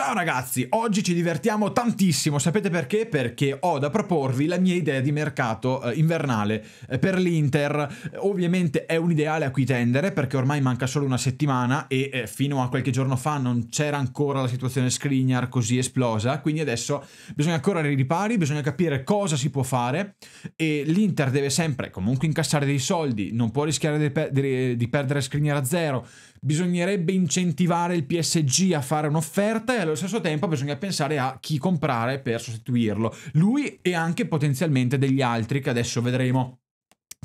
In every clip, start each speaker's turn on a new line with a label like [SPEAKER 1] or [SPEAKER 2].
[SPEAKER 1] Ciao ragazzi, oggi ci divertiamo tantissimo, sapete perché? Perché ho da proporvi la mia idea di mercato eh, invernale eh, per l'Inter. Ovviamente è un ideale a cui tendere perché ormai manca solo una settimana e eh, fino a qualche giorno fa non c'era ancora la situazione screener così esplosa, quindi adesso bisogna correre i ripari, bisogna capire cosa si può fare e l'Inter deve sempre comunque incassare dei soldi, non può rischiare di, per di perdere screener a zero, bisognerebbe incentivare il PSG a fare un'offerta e allo stesso tempo bisogna pensare a chi comprare per sostituirlo, lui e anche potenzialmente degli altri che adesso vedremo.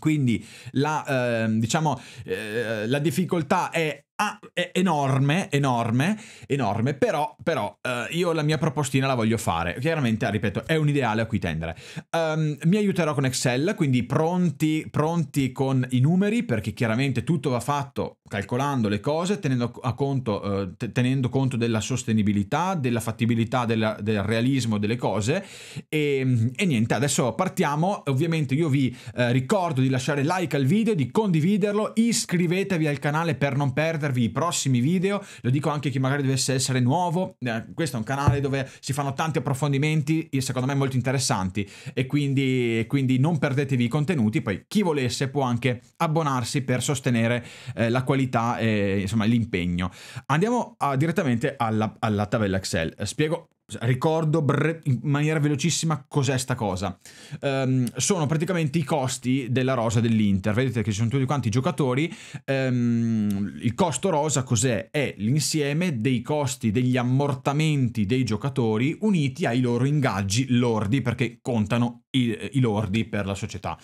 [SPEAKER 1] Quindi la, eh, diciamo, eh, la difficoltà è ah, enorme, enorme, enorme, però, però uh, io la mia propostina la voglio fare. Chiaramente, ripeto, è un ideale a cui tendere. Um, mi aiuterò con Excel, quindi pronti, pronti con i numeri, perché chiaramente tutto va fatto calcolando le cose, tenendo, conto, uh, tenendo conto della sostenibilità, della fattibilità, della, del realismo delle cose. E, ehm, e, niente, adesso partiamo. Ovviamente io vi uh, ricordo di lasciare like al video, di condividerlo, iscrivetevi al canale per non perdervi vedervi i prossimi video, lo dico anche a chi magari dovesse essere nuovo, eh, questo è un canale dove si fanno tanti approfondimenti, eh, secondo me molto interessanti, e quindi, quindi non perdetevi i contenuti, poi chi volesse può anche abbonarsi per sostenere eh, la qualità e insomma l'impegno. Andiamo a, ah, direttamente alla, alla tabella Excel, eh, spiego ricordo brr, in maniera velocissima cos'è sta cosa. Um, sono praticamente i costi della rosa dell'Inter. Vedete che ci sono tutti quanti i giocatori. Um, il costo rosa cos'è? È l'insieme dei costi degli ammortamenti dei giocatori uniti ai loro ingaggi lordi perché contano i, i lordi per la società.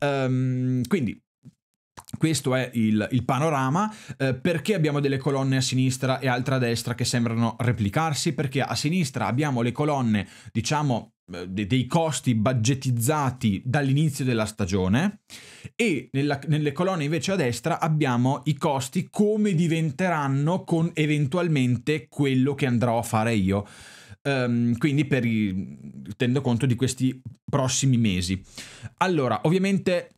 [SPEAKER 1] Um, quindi questo è il, il panorama, eh, perché abbiamo delle colonne a sinistra e altre a destra che sembrano replicarsi, perché a sinistra abbiamo le colonne, diciamo, eh, dei costi budgetizzati dall'inizio della stagione e nella, nelle colonne invece a destra abbiamo i costi come diventeranno con eventualmente quello che andrò a fare io. Um, quindi per, tenendo conto di questi prossimi mesi. Allora, ovviamente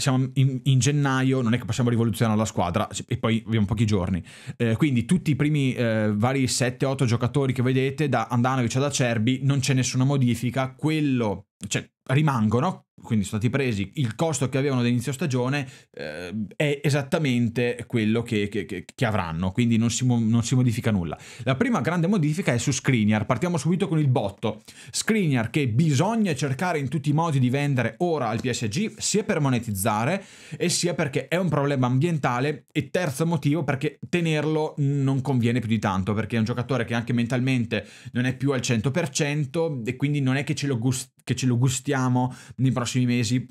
[SPEAKER 1] siamo in, in, gennaio, non è che possiamo rivoluzionare la squadra e poi abbiamo pochi giorni. Eh, quindi tutti i primi eh, vari 7-8 giocatori che vedete, da Andanovic ad Acerbi, non c'è nessuna modifica. Quello cioè, rimangono, quindi sono stati presi, il costo che avevano all'inizio stagione eh, è esattamente quello che, che, che avranno, quindi non si, non si, modifica nulla. La prima grande modifica è su Screener, partiamo subito con il botto. Screener che bisogna cercare in tutti i modi di vendere ora al PSG, sia per monetizzare e sia perché è un problema ambientale e terzo motivo perché tenerlo non conviene più di tanto, perché è un giocatore che anche mentalmente non è più al 100% e quindi non è che ce lo, gust- che ce lo gustiamo nei prossimi mesi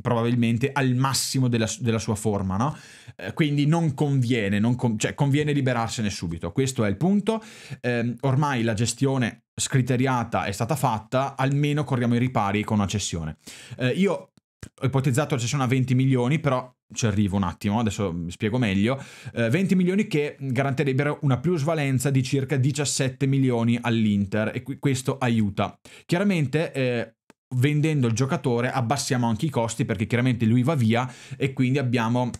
[SPEAKER 1] probabilmente al massimo della, della sua forma, no? Eh, quindi non conviene, non con, cioè conviene liberarsene subito, questo è il punto. Eh, ormai la gestione scriteriata è stata fatta, almeno corriamo i ripari con una cessione. Eh, io ho ipotizzato la cessione a 20 milioni, però ci arrivo un attimo, adesso mi spiego meglio, eh, 20 milioni che garantirebbero una plusvalenza di circa 17 milioni all'Inter e qu- questo aiuta. Chiaramente eh, vendendo il giocatore abbassiamo anche i costi perché chiaramente lui va via e quindi abbiamo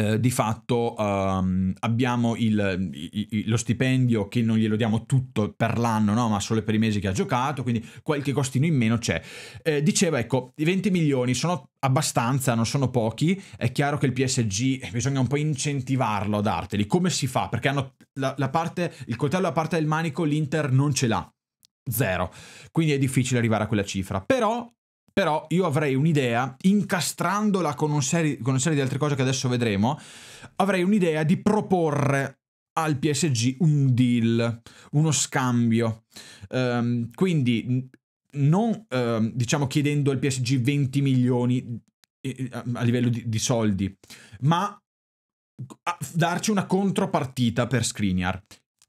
[SPEAKER 1] eh, di fatto ehm, abbiamo il, il, lo stipendio che non glielo diamo tutto per l'anno, no? ma solo per i mesi che ha giocato, quindi qualche costino in meno c'è. Eh, dicevo, ecco, i 20 milioni sono abbastanza, non sono pochi, è chiaro che il PSG eh, bisogna un po' incentivarlo a darteli. Come si fa? Perché hanno la, la parte, il coltello alla parte del manico l'Inter non ce l'ha. Zero. Quindi è difficile arrivare a quella cifra. Però però io avrei un'idea, incastrandola con, un serie, con una serie di altre cose che adesso vedremo, avrei un'idea di proporre al PSG un deal, uno scambio. Um, quindi non um, diciamo chiedendo al PSG 20 milioni eh, eh, a livello di, di soldi, ma darci una contropartita per Skriniar.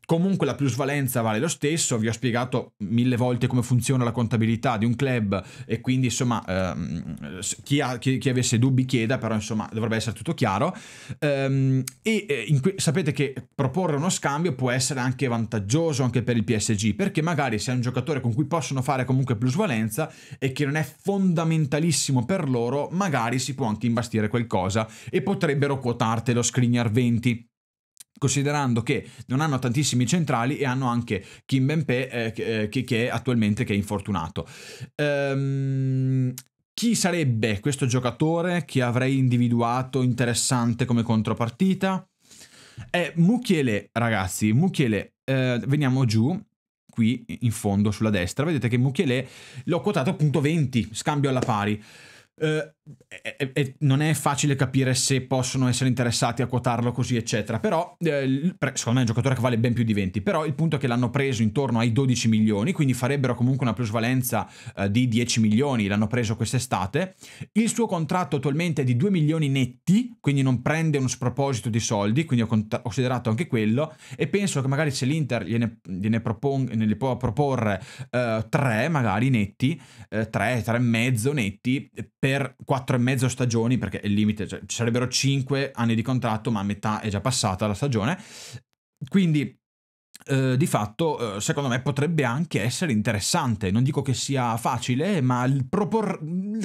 [SPEAKER 1] Comunque la plusvalenza vale lo stesso, vi ho spiegato mille volte come funziona la contabilità di un club e quindi insomma ehm, chi, ha, chi, chi, avesse dubbi chieda, però insomma dovrebbe essere tutto chiaro. Ehm, e eh, in, sapete che proporre uno scambio può essere anche vantaggioso anche per il PSG, perché magari se è un giocatore con cui possono fare comunque plusvalenza e che non è fondamentalissimo per loro, magari si può anche imbastire qualcosa e potrebbero quotartelo Skriniar 20 considerando che non hanno tantissimi centrali e hanno anche Kim Benpe eh, eh, che, che, è attualmente che è infortunato. Ehm, chi sarebbe questo giocatore che avrei individuato interessante come contropartita? È Mukiele, ragazzi, Mukiele, eh, veniamo giù, qui in fondo sulla destra, vedete che Mukiele l'ho quotato appunto 20, scambio alla pari. Eh, e, e non è facile capire se possono essere interessati a quotarlo così, eccetera. Però, eh, secondo me è un giocatore che vale ben più di 20. Però il punto è che l'hanno preso intorno ai 12 milioni, quindi farebbero comunque una plusvalenza eh, di 10 milioni, l'hanno preso quest'estate. Il suo contratto attualmente è di 2 milioni netti, quindi non prende uno sproposito di soldi, quindi ho considerato anche quello. E penso che magari se l'Inter gliene, gliene, propong- gliene può proporre eh, 3 magari netti, 3, eh, 3 e netti per 4 4 e mezzo stagioni, perché è il limite, cioè, ci sarebbero cinque anni di contratto, ma a metà è già passata la stagione. Quindi Uh, di fatto, uh, secondo me, potrebbe anche essere interessante. Non dico che sia facile, ma il propor...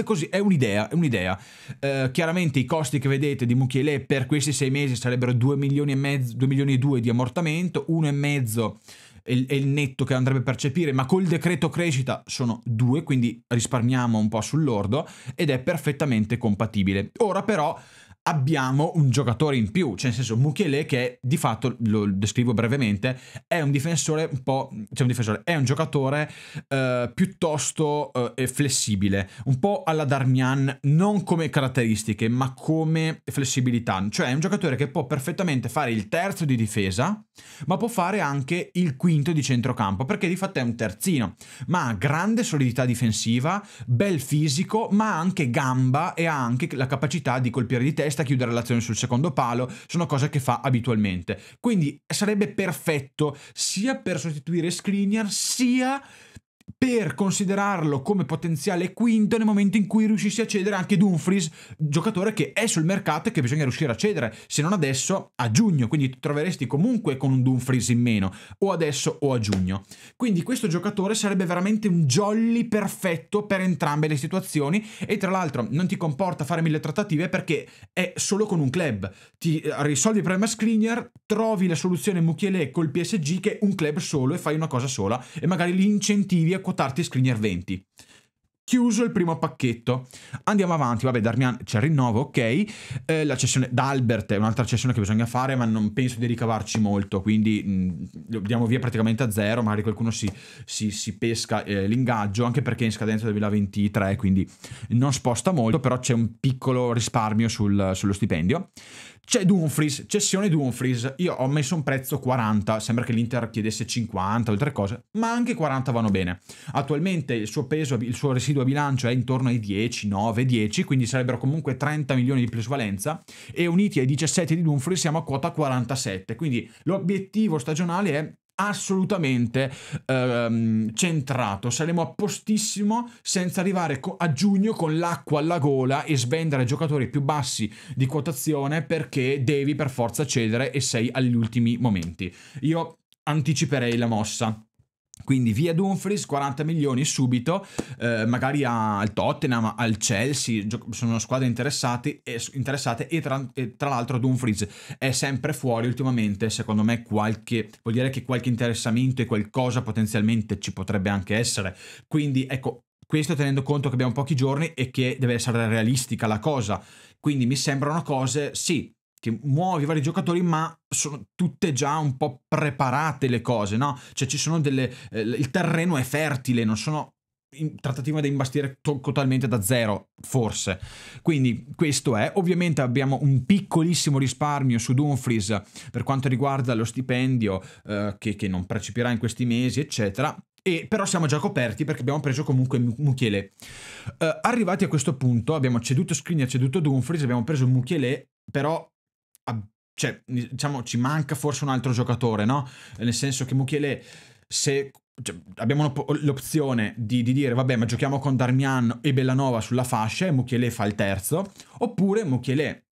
[SPEAKER 1] così è un'idea. È un'idea. Uh, chiaramente i costi che vedete di Mukiele per questi sei mesi sarebbero 2 milioni e mezzo, 2 milioni e 2 di ammortamento, 1,5 e mezzo è è il netto che andrebbe a percepire, ma col decreto crescita sono due, quindi risparmiamo un po' sull'ordo ed è perfettamente compatibile. Ora però abbiamo un giocatore in più, cioè nel senso Mukiele che di fatto, lo descrivo brevemente, è un difensore un po', cioè un difensore, è un giocatore eh, piuttosto eh, flessibile, un po' alla Darmian, non come caratteristiche ma come flessibilità, cioè è un giocatore che può perfettamente fare il terzo di difesa ma può fare anche il quinto di centrocampo perché di fatto è un terzino, ma ha grande solidità difensiva, bel fisico ma ha anche gamba e ha anche la capacità di colpire di testa testa, chiudere l'azione sul secondo palo, sono cose che fa abitualmente. Quindi sarebbe perfetto sia per sostituire Screener sia per considerarlo come potenziale quinto nel momento in cui riuscissi a cedere anche Dumfries, giocatore che è sul mercato e che bisogna riuscire a cedere, se non adesso a giugno, quindi ti troveresti comunque con un Dumfries in meno, o adesso o a giugno. Quindi questo giocatore sarebbe veramente un jolly perfetto per entrambe le situazioni e tra l'altro non ti comporta fare mille trattative perché è solo con un club, ti eh, risolvi il problema screener, trovi la soluzione Mukiele col PSG che è un club solo e fai una cosa sola e magari li incentivi a quotarti screener 20. Chiuso il primo pacchetto. Andiamo avanti, vabbè, Darmian c'è il rinnovo, ok. Eh, la cessione d'Albert è un'altra cessione che bisogna fare, ma non penso di ricavarci molto, quindi mh, mm, lo diamo via praticamente a zero, magari qualcuno si, si, si pesca eh, l'ingaggio, anche perché è in scadenza 2023, quindi non sposta molto, però c'è un piccolo risparmio sul, sullo stipendio. C'è Dumfries, cessione Dumfries. Io ho messo un prezzo 40, sembra che l'Inter chiedesse 50 o altre cose, ma anche 40 vanno bene. Attualmente il suo peso, il suo residuo a bilancio è intorno ai 10, 9, 10, quindi sarebbero comunque 30 milioni di plusvalenza e uniti ai 17 di Dumfries siamo a quota 47, quindi l'obiettivo stagionale è assolutamente ehm, centrato. Saremo a postissimo senza arrivare a giugno con l'acqua alla gola e svendere giocatori più bassi di quotazione perché devi per forza cedere e sei agli ultimi momenti. Io anticiperei la mossa quindi via Dumfries, 40 milioni subito, eh, magari al Tottenham, al Chelsea, sono squadre interessate e, interessate e, tra, e tra l'altro Dumfries è sempre fuori ultimamente, secondo me qualche, vuol dire che qualche interessamento e qualcosa potenzialmente ci potrebbe anche essere. Quindi ecco, questo tenendo conto che abbiamo pochi giorni e che deve essere realistica la cosa. Quindi mi sembrano cose, sì, che muovi vari giocatori, ma sono tutte già un po' preparate le cose, no? Cioè ci sono delle... Eh, il terreno è fertile, non sono in trattativa da imbastire to- totalmente da zero, forse. Quindi questo è. Ovviamente abbiamo un piccolissimo risparmio su Dumfries per quanto riguarda lo stipendio eh, che, che, non precipirà in questi mesi, eccetera. E, però siamo già coperti perché abbiamo preso comunque Mukiele. Eh, arrivati a questo punto abbiamo ceduto Screen, ceduto Dumfries, abbiamo preso Mukiele, però cioè, diciamo, ci manca forse un altro giocatore, no? Nel senso che Mukiele, se cioè, abbiamo l'opzione di, di, dire, vabbè, ma giochiamo con Darmian e Bellanova sulla fascia e Mukiele fa il terzo, oppure Mukiele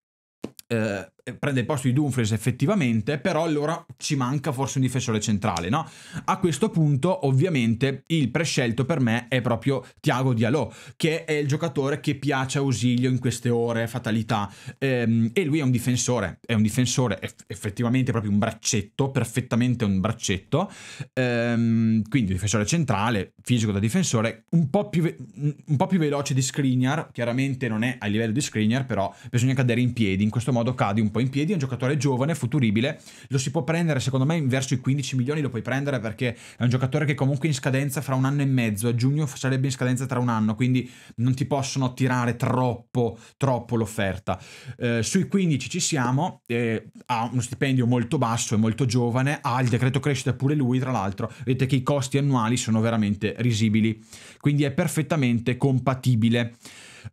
[SPEAKER 1] eh, eh, prende il posto di Dumfries effettivamente, però allora ci manca forse un difensore centrale, no? A questo punto, ovviamente, il prescelto per me è proprio Thiago Diallo, che è il giocatore che piace a Ausilio in queste ore, fatalità, ehm, e lui è un difensore, è un difensore eff effettivamente proprio un braccetto, perfettamente un braccetto, ehm, quindi difensore centrale, fisico da difensore, un po' più, un po più veloce di Skriniar, chiaramente non è a livello di Skriniar, però bisogna cadere in piedi, in questo modo cade un po' in piedi, è un giocatore giovane, futuribile, lo si può prendere secondo me verso i 15 milioni lo puoi prendere perché è un giocatore che comunque è in scadenza fra un anno e mezzo, a giugno sarebbe in scadenza tra un anno, quindi non ti possono tirare troppo, troppo l'offerta. Eh, sui 15 ci siamo, eh, ha uno stipendio molto basso, è molto giovane, ha il decreto crescita pure lui tra l'altro, vedete che i costi annuali sono veramente risibili, quindi è perfettamente compatibile.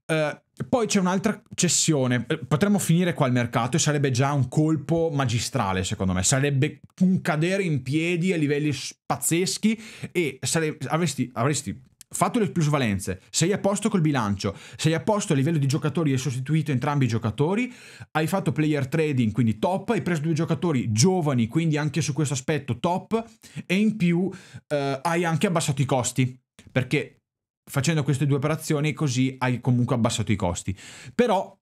[SPEAKER 1] Eh, poi c'è un'altra cessione, eh, potremmo finire qua il mercato e sarebbe già un colpo magistrale secondo me, sarebbe un cadere in piedi a livelli pazzeschi e sare... avresti, avresti fatto le plusvalenze, sei a posto col bilancio, sei a posto a livello di giocatori, e hai sostituito entrambi i giocatori, hai fatto player trading, quindi top, hai preso due giocatori giovani, quindi anche su questo aspetto top, e in più eh, hai anche abbassato i costi, perché facendo queste due operazioni così hai comunque abbassato i costi. Però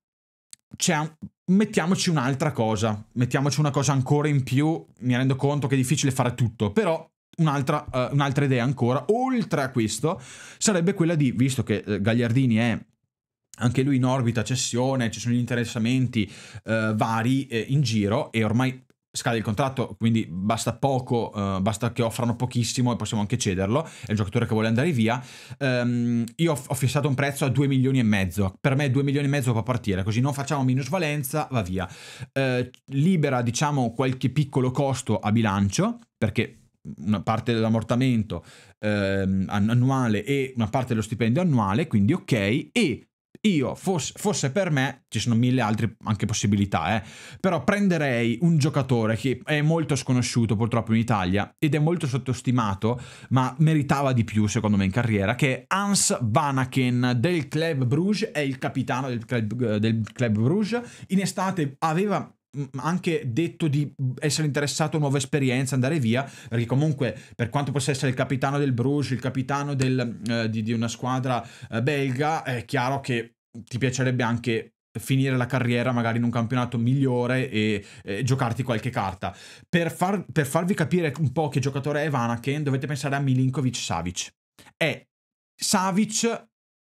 [SPEAKER 1] un... mettiamoci un'altra cosa, mettiamoci una cosa ancora in più, mi rendo conto che è difficile fare tutto, però Un'altra, uh, un'altra, idea ancora, oltre a questo, sarebbe quella di, visto che uh, Gagliardini è anche lui in orbita, cessione, ci sono gli interessamenti uh, vari in giro e ormai scade il contratto, quindi basta poco, uh, basta che offrano pochissimo e possiamo anche cederlo, è un giocatore che vuole andare via. Um, io ho, fissato un prezzo a 2 milioni e mezzo, per me 2 milioni e mezzo può partire, così non facciamo minusvalenza, va via. Uh, libera diciamo qualche piccolo costo a bilancio, perché una parte dell'ammortamento ehm, annuale e una parte dello stipendio annuale, quindi ok, e io, fosse, per me, ci sono mille altre anche possibilità, eh, però prenderei un giocatore che è molto sconosciuto purtroppo in Italia ed è molto sottostimato, ma meritava di più secondo me in carriera, che è Hans Vanaken del Club Bruges, è il capitano del Club, del Club Bruges. In estate aveva anche detto di essere interessato a nuove esperienze, andare via, perché comunque per quanto possa essere il capitano del Bruges, il capitano del, eh, di, di, una squadra eh, belga, è chiaro che ti piacerebbe anche finire la carriera magari in un campionato migliore e, e giocarti qualche carta. Per, far, per, farvi capire un po' che giocatore è Vanaken, dovete pensare a Milinkovic Savic. È Savic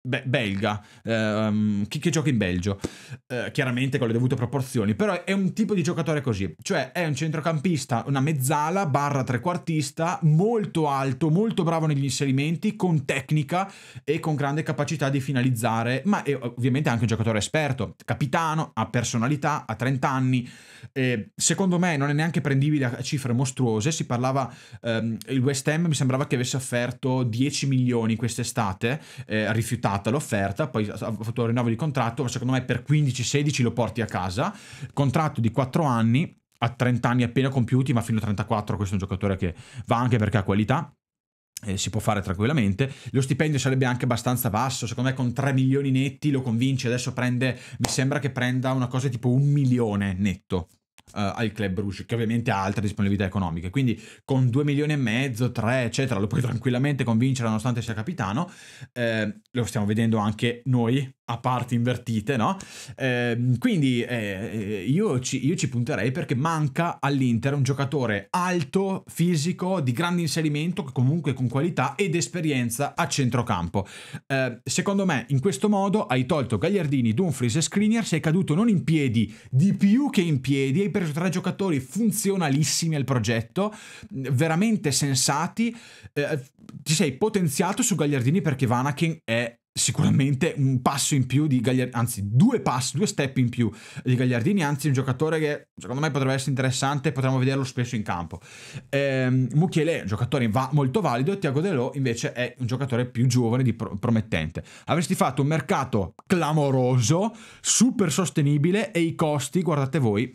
[SPEAKER 1] be- belga, ehm, che, che, gioca in Belgio, eh, chiaramente con le dovute proporzioni, però è un tipo di giocatore così, cioè è un centrocampista, una mezzala, barra trequartista, molto alto, molto bravo negli inserimenti, con tecnica e con grande capacità di finalizzare, ma è ovviamente anche un giocatore esperto, capitano, ha personalità, ha 30 anni, eh, secondo me non è neanche prendibile a cifre mostruose, si parlava, ehm, il West Ham mi sembrava che avesse offerto 10 milioni quest'estate, eh, rifiutato, accettata l'offerta, poi ha fatto il rinnovo di contratto, ma secondo me per 15-16 lo porti a casa, contratto di 4 anni, a 30 anni appena compiuti, ma fino a 34, questo è un giocatore che va anche perché ha qualità, eh, si può fare tranquillamente. Lo stipendio sarebbe anche abbastanza basso, secondo me con 3 milioni netti lo convince, adesso prende, mi sembra che prenda una cosa tipo un milione netto eh, al Club Rouge, che ovviamente ha altre disponibilità economiche. Quindi con 2 milioni e mezzo, 3, eccetera, lo puoi tranquillamente convincere nonostante sia capitano. Eh, lo stiamo vedendo anche noi a parti invertite, no? Eh, quindi eh, io, ci, io, ci, punterei perché manca all'Inter un giocatore alto, fisico, di grande inserimento, comunque con qualità ed esperienza a centrocampo. Eh, secondo me, in questo modo hai tolto Gagliardini, Dumfries e Skriniar, sei caduto non in piedi, di più che in piedi, hai preso tre giocatori funzionalissimi al progetto, veramente sensati, eh, ti sei potenziato su Gagliardini perché Vanaken è sicuramente un passo in più di Gagliardini, anzi due passi, due step in più di Gagliardini, anzi un giocatore che secondo me potrebbe essere interessante, potremmo vederlo spesso in campo. Ehm, Mukiele è un giocatore va- molto valido, Tiago Delò invece è un giocatore più giovane, di pro- promettente. Avresti fatto un mercato clamoroso, super sostenibile e i costi, guardate voi,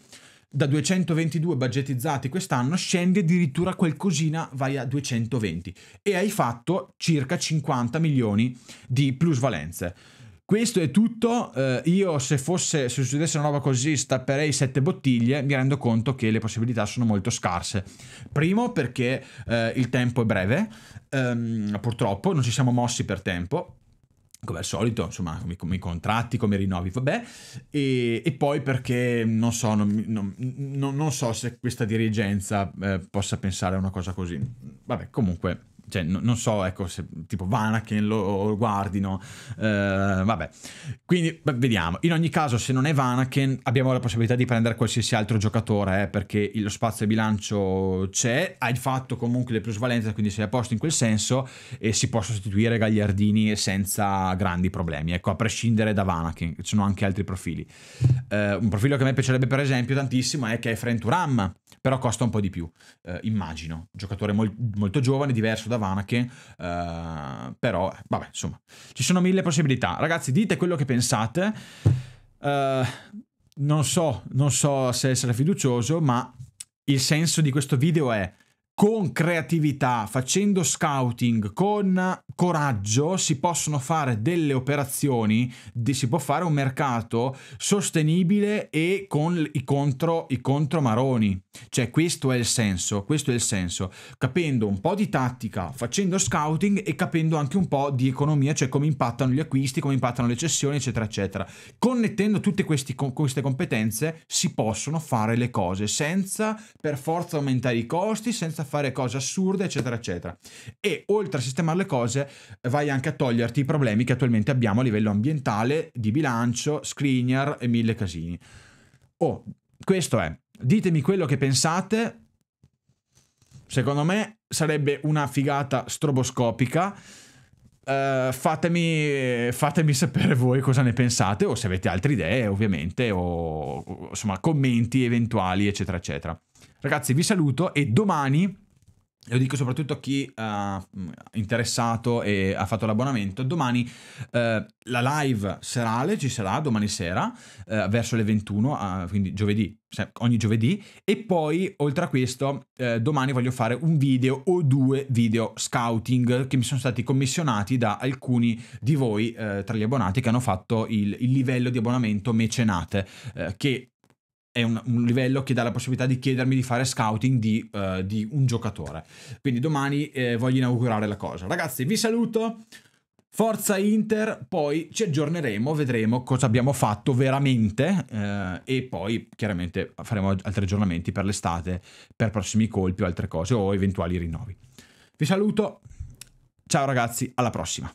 [SPEAKER 1] da 222 budgetizzati quest'anno scende addirittura qualcosina vai a 220 e hai fatto circa 50 milioni di plusvalenze. Questo è tutto, eh, io se, fosse, se succedesse una roba così stapperei 7 bottiglie, mi rendo conto che le possibilità sono molto scarse. Primo perché eh, il tempo è breve, ehm, purtroppo non ci siamo mossi per tempo, come al solito, insomma, come, come i contratti, come i rinnovi, vabbè, e, e poi perché non so, non, non, non so, se questa dirigenza eh, possa pensare a una cosa così. Vabbè, comunque cioè, no, non so, ecco, se tipo Vanaken lo, lo guardino, eh, vabbè. Quindi, beh, vediamo. In ogni caso, se non è Vanaken, abbiamo la possibilità di prendere qualsiasi altro giocatore, eh, perché lo spazio di bilancio c'è, hai fatto comunque le plusvalenze, quindi sei a posto in quel senso, e si può sostituire Gagliardini senza grandi problemi, ecco, a prescindere da Vanaken, ci sono anche altri profili. Eh, un profilo che a me piacerebbe, per esempio, tantissimo è che è Frenturam, però costa un po' di più, eh, immagino. Giocatore mol- molto giovane, diverso da Savanache, uh, però vabbè, insomma, ci sono mille possibilità. Ragazzi, dite quello che pensate. Uh, non so, non so se essere fiducioso, ma il senso di questo video è con creatività, facendo scouting, con coraggio si possono fare delle operazioni, si può fare un mercato sostenibile e con i contro, i contro maroni. Cioè, questo è il senso, questo è il senso, capendo un po' di tattica, facendo scouting e capendo anche un po' di economia, cioè come impattano gli acquisti, come impattano le cessioni, eccetera, eccetera. Connettendo tutte questi, queste competenze si possono fare le cose senza per forza aumentare i costi, senza fare cose assurde, eccetera, eccetera. E oltre a sistemare le cose, vai anche a toglierti i problemi che attualmente abbiamo a livello ambientale, di bilancio, screener e mille casini. Oh, questo è. Ditemi quello che pensate. Secondo me sarebbe una figata stroboscopica. Uh, fatemi, fatemi, sapere voi cosa ne pensate o se avete altre idee ovviamente o, insomma commenti eventuali eccetera eccetera ragazzi vi saluto e domani lo dico soprattutto a chi è eh, interessato e ha fatto l'abbonamento. Domani eh, la live serale ci sarà, domani sera, eh, verso le 21, eh, quindi giovedì, ogni giovedì. E poi, oltre a questo, eh, domani voglio fare un video o due video scouting che mi sono stati commissionati da alcuni di voi eh, tra gli abbonati che hanno fatto il, il livello di abbonamento mecenate, che è un, un, livello che dà la possibilità di chiedermi di fare scouting di, uh, di un giocatore. Quindi domani eh, voglio inaugurare la cosa. Ragazzi, vi saluto. Forza Inter, poi ci aggiorneremo, vedremo cosa abbiamo fatto veramente eh, e poi chiaramente faremo altri aggiornamenti per l'estate, per prossimi colpi o altre cose o eventuali rinnovi. Vi saluto, ciao ragazzi, alla prossima.